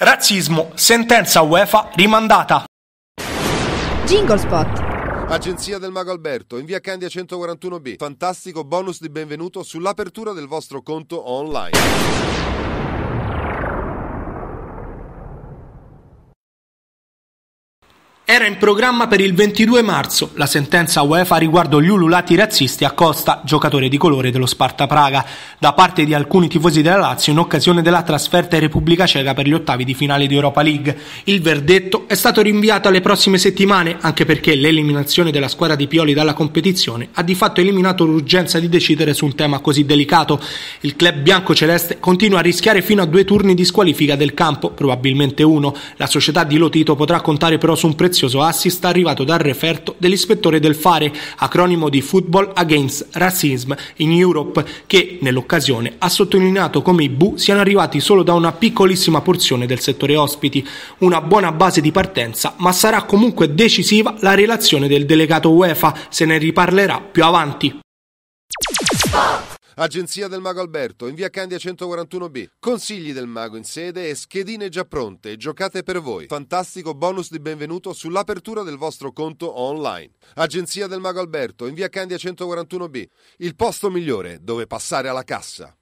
Razzismo, sentenza UEFA rimandata. Jingle Spot. Agenzia del Mago Alberto, in via Candia 141B. Fantastico bonus di benvenuto sull'apertura del vostro conto online. Era in programma per il 22 marzo la sentenza UEFA riguardo gli ululati razzisti a Costa, giocatore di colore dello Sparta Praga, da parte di alcuni tifosi della Lazio in occasione della trasferta in Repubblica Ceca per gli ottavi di finale di Europa League. Il verdetto è stato rinviato alle prossime settimane, anche perché l'eliminazione della squadra di Pioli dalla competizione ha di fatto eliminato l'urgenza di decidere su un tema così delicato. Il club bianco-celeste continua a rischiare fino a due turni di squalifica del campo, probabilmente uno. La società di Lotito potrà contare però su un prezzo silenzioso assist arrivato dal referto dell'ispettore del Fare, acronimo di Football Against Racism in Europe, che nell'occasione ha sottolineato come i bu siano arrivati solo da una piccolissima porzione del settore ospiti, una buona base di partenza, ma sarà comunque decisiva la relazione del delegato UEFA, se ne riparlerà più avanti. Sport. Agenzia del Mago Alberto, in via Candia 141B. Consigli del Mago in sede e schedine già pronte, giocate per voi. Fantastico bonus di benvenuto sull'apertura del vostro conto online. Agenzia del Mago Alberto, in via Candia 141B. Il posto migliore dove passare alla cassa.